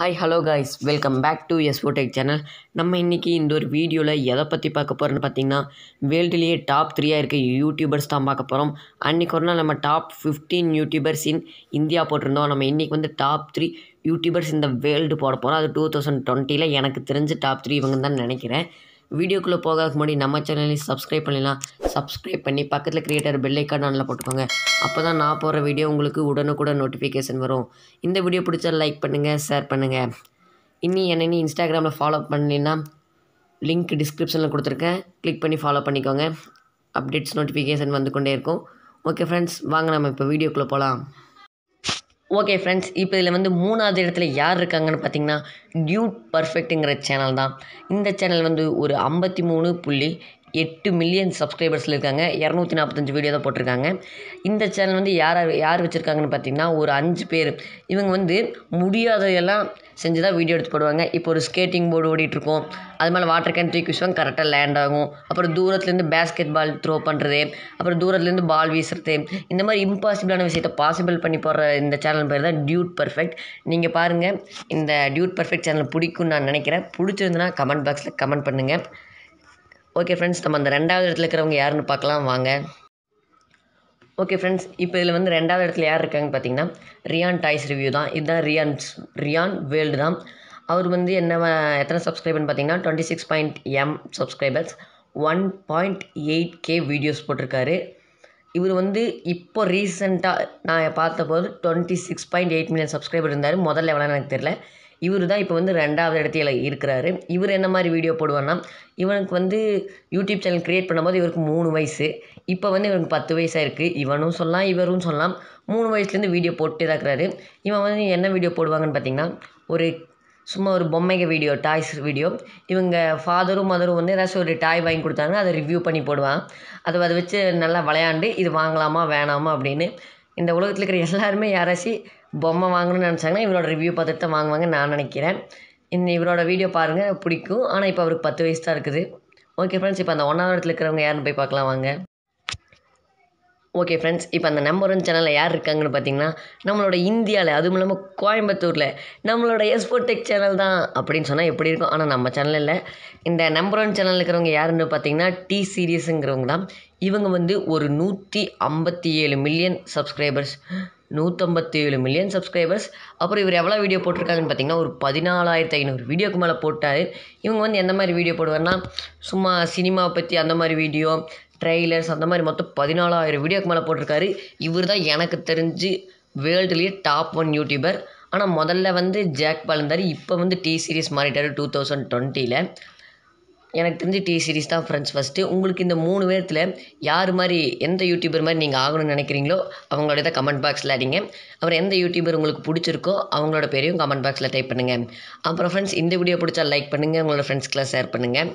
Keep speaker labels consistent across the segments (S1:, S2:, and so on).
S1: hi hello guys welcome back to S ஃபோடெக் channel நம்ம இன்றைக்கி இந்த ஒரு வீடியோவில் எதை பற்றி பார்க்க போகிறோன்னு பார்த்தீங்கன்னா வேர்ல்டுலேயே டாப் த்ரீயாக இருக்க யூடியூபர்ஸ் தான் பார்க்க போகிறோம் அன்றைக்கி ஒரு நாள் நம்ம top fifteen YouTubers in India போட்டிருந்தோம் நம்ம இன்றைக்கி வந்து டாப் த்ரீ யூடியூபர்ஸ் இந்த வேர்ல்டு போட போகிறோம் அது டூ தௌசண்ட் டுவெண்ட்டியில் எனக்கு தெரிஞ்ச டாப் த்ரீ இவங்க தான் நினைக்கிறேன் வீடியோக்குள்ளே போகிறதுக்கு முன்னாடி நம்ம சேனலையும் சப்ஸ்கிரைப் பண்ணிடலாம் சப்ஸ்கிரைப் பண்ணி பக்கத்தில் கிரியேட்டர் ஐக்கான் ஆனில் போட்டுக்கோங்க அப்போ தான் நான் போகிற வீடியோ உங்களுக்கு உடனுக்குடன் நோட்டிஃபிகேஷன் வரும் இந்த வீடியோ பிடிச்சா லைக் பண்ணுங்கள் ஷேர் பண்ணுங்கள் இன்னி என்ன இன்ஸ்டாகிராமில் ஃபாலோ பண்ணலைன்னா லிங்க் டிஸ்கிரிப்ஷனில் கொடுத்துருக்கேன் கிளிக் பண்ணி ஃபாலோ பண்ணிக்கோங்க அப்டேட்ஸ் நோட்டிஃபிகேஷன் வந்து கொண்டே இருக்கும் ஓகே ஃப்ரெண்ட்ஸ் வாங்க நம்ம இப்போ வீடியோக்குள்ளே போகலாம் ஓகே ஃப்ரெண்ட்ஸ் இப்போ இதில் வந்து மூணாவது இடத்துல யார் இருக்காங்கன்னு பார்த்தீங்கன்னா டியூட் பர்ஃபெக்ட்டுங்கிற சேனல் தான் இந்த சேனல் வந்து ஒரு ஐம்பத்தி மூணு புள்ளி எட்டு மில்லியன் சப்ஸ்க்ரைபர்ஸில் இருக்காங்க இரநூத்தி நாற்பத்தஞ்சு வீடியோ தான் போட்டிருக்காங்க இந்த சேனல் வந்து யார் யார் யார் வச்சுருக்காங்கன்னு பார்த்தீங்கன்னா ஒரு அஞ்சு பேர் இவங்க வந்து முடியாததையெல்லாம் செஞ்சு தான் வீடியோ எடுத்து போடுவாங்க இப்போ ஒரு ஸ்கேட்டிங் போர்டு ஓடிட்டுருக்கோம் அது மேலே வாட்டர் கேன் தூக்கி வீசுவாங்க கரெக்டாக லேண்ட் ஆகும் அப்புறம் தூரத்துலேருந்து பேஸ்கெட் பால் த்ரோ பண்ணுறது அப்புறம் தூரத்துலேருந்து பால் வீசுறது இந்த மாதிரி இம்பாசிபிளான விஷயத்தை பாசிபிள் பண்ணி போடுற இந்த சேனல் பேர் தான் டியூட் பர்ஃபெக்ட் நீங்கள் பாருங்கள் இந்த டியூட் பர்ஃபெக்ட் சேனல் பிடிக்கும்னு நான் நினைக்கிறேன் பிடிச்சிருந்துன்னா கமெண்ட் பாக்ஸில் கமெண்ட் பண்ணுங்கள் ஓகே ஃப்ரெண்ட்ஸ் நம்ம அந்த ரெண்டாவது இடத்துல இருக்கிறவங்க யாருன்னு பார்க்கலாம் வாங்க ஓகே ஃப்ரெண்ட்ஸ் இப்போ இதில் வந்து ரெண்டாவது இடத்துல யார் இருக்காங்கன்னு பார்த்தீங்கன்னா ரியான் டாய்ஸ் ரிவ்யூ தான் இதுதான் ரியான் ரியான் வேர்ல்டு தான் அவர் வந்து என்ன எத்தனை சப்ஸ்கிரைபர்னு பார்த்தீங்கன்னா twenty six point M subscribers one point eight K videos போட்டிருக்காரு இவர் வந்து இப்போ ரீசெண்டாக நான் பார்த்தபோது twenty six point eight million subscriber இருந்தார் முதல்ல எவ்வளோன்னு எனக்கு தெரியல இவர் தான் இப்போ வந்து ரெண்டாவது இடத்துல இருக்கிறாரு இவர் என்ன மாதிரி வீடியோ போடுவார்னா இவனுக்கு வந்து யூடியூப் சேனல் க்ரியேட் பண்ணும்போது இவருக்கு மூணு வயசு இப்போ வந்து இவனுக்கு பத்து வயசாக இருக்குது இவனும் சொல்லலாம் இவரும் சொல்லலாம் மூணு வயசுலேருந்து வீடியோ போட்டு தான் இருக்கிறாரு இவன் வந்து என்ன வீடியோ போடுவாங்கன்னு பார்த்தீங்கன்னா ஒரு சும்மா ஒரு பொம்மைங்க வீடியோ டாய்ஸ் வீடியோ இவங்க ஃபாதரும் மதரும் வந்து ஏதாச்சும் ஒரு டாய் வாங்கி கொடுத்தாங்கன்னா அதை ரிவ்யூ பண்ணி போடுவான் அதை அதை வச்சு நல்லா விளையாண்டு இது வாங்கலாமா வேணாமா அப்படின்னு இந்த உலகத்தில் இருக்கிற எல்லாருமே யாராச்சும் பொம்மை வாங்கணும்னு நினச்சாங்கன்னா இவரோட ரிவ்யூ பார்த்துட்டு தான் வாங்குவாங்கன்னு நான் நினைக்கிறேன் இந்த இவரோட வீடியோ பாருங்கள் பிடிக்கும் ஆனால் இப்போ அவருக்கு பத்து வயசு தான் இருக்குது ஓகே ஃப்ரெண்ட்ஸ் இப்போ அந்த ஒன்றாவது இடத்துல இருக்கிறவங்க யாருன்னு போய் பார்க்கலாம் வாங்க ஓகே ஃப்ரெண்ட்ஸ் இப்போ அந்த நம்பர் ஒன் சேனலில் யார் இருக்காங்கன்னு பார்த்தீங்கன்னா நம்மளோட இந்தியாவில் அதுவும் இல்லாமல் கோயம்புத்தூரில் நம்மளோட எஸ்போர்ட் டெக் சேனல் தான் அப்படின்னு சொன்னால் எப்படி இருக்கும் ஆனால் நம்ம சேனல் இல்லை இந்த நம்பர் ஒன் சேனலில் இருக்கிறவங்க யாருன்னு பார்த்தீங்கன்னா டி சீரியஸுங்கிறவங்க தான் இவங்க வந்து ஒரு நூற்றி ஐம்பத்தி ஏழு மில்லியன் சப்ஸ்கிரைபர்ஸ் நூற்றம்பத்தேழு மில்லியன் சப்ஸ்க்ரைபர்ஸ் அப்புறம் இவர் எவ்வளோ வீடியோ போட்டிருக்காங்கன்னு பார்த்தீங்கன்னா ஒரு பதினாலாயிரத்து ஐநூறு வீடியோக்கு மேலே போட்டார் இவங்க வந்து எந்த மாதிரி வீடியோ போடுவார்னா சும்மா சினிமா பற்றி அந்த மாதிரி வீடியோ ட்ரெய்லர்ஸ் அந்த மாதிரி மொத்தம் பதினாலாயிரம் வீடியோக்கு மேலே போட்டிருக்காரு இவர் தான் எனக்கு தெரிஞ்சு வேர்ல்டுலேயே டாப் ஒன் யூடியூபர் ஆனால் முதல்ல வந்து ஜாக் பால் இருந்தார் இப்போ வந்து டி சீரிஸ் மாறிட்டார் டூ தௌசண்ட் டுவெண்ட்டியில் எனக்கு தெரிஞ்சு டிவி சீரிஸ் தான் ஃப்ரெண்ட்ஸ் ஃபஸ்ட்டு உங்களுக்கு இந்த மூணு பேர்த்தில் யார் மாதிரி எந்த யூடியூபர் மாதிரி நீங்கள் ஆகணும்னு நினைக்கிறீங்களோ அவங்களோட இதை கமெண்ட் பாக்ஸில் அடிங்க அப்புறம் எந்த யூடியூபர் உங்களுக்கு பிடிச்சிருக்கோ அவங்களோட பேரையும் கமெண்ட் பாக்ஸில் டைப் பண்ணுங்கள் அப்புறம் ஃப்ரெண்ட்ஸ் இந்த வீடியோ பிடிச்சா லைக் பண்ணுங்கள் உங்களோட ஃப்ரெண்ட்ஸ்க்கெலாம் ஷேர் பண்ணுங்கள்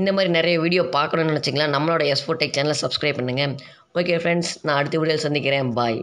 S1: இந்த மாதிரி நிறைய வீடியோ பார்க்கணும்னு நினச்சிங்களா நம்மளோட எஸ்போ டெக் சேனலை சப்ஸ்கிரைப் பண்ணுங்கள் ஓகே ஃப்ரெண்ட்ஸ் நான் அடுத்த வீடியோவில் சந்திக்கிறேன் பாய்